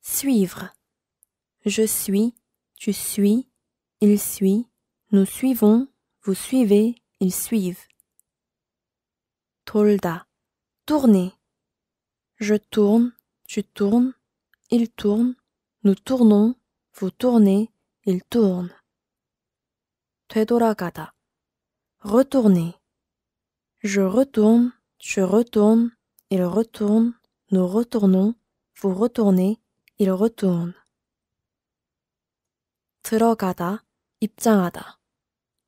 suivre. Je suis, tu suis, il suit, nous suivons, vous suivez, ils suivent. Tolda tourner. Je tourne, tu tournes, il tourne, nous tournons, vous tournez, il tourne. retourner. Je retourne, tu retournes, il retourne, nous retournons, vous retournez, il retourne. 들어가다, 입장하다.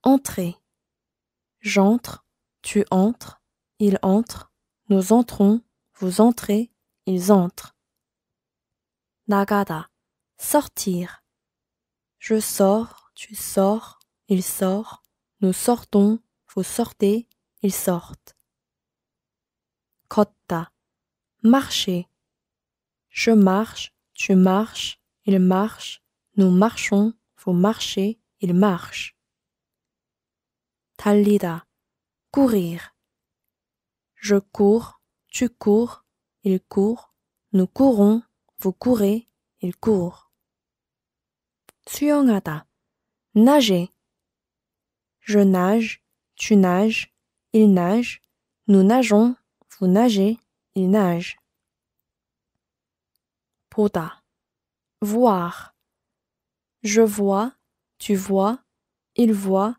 Entrer. J'entre, tu entres, il entre, nous entrons, vous entrez, ils entrent. Nagada, sortir. Je sors, tu sors, il sort, nous sortons, vous sortez, ils sortent. Kotta, marcher. Je marche, tu marches, il marche, nous marchons, vous marchez, il marche. Talida, courir. Je cours, tu cours, il court, nous courons, vous courez, il court. 수영하다, nager. Je nage, tu nages, il nage, nous nageons, vous nagez, il nage. Voir. Je vois, tu vois, il voit,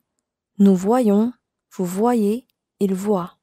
nous voyons, vous voyez, il voit.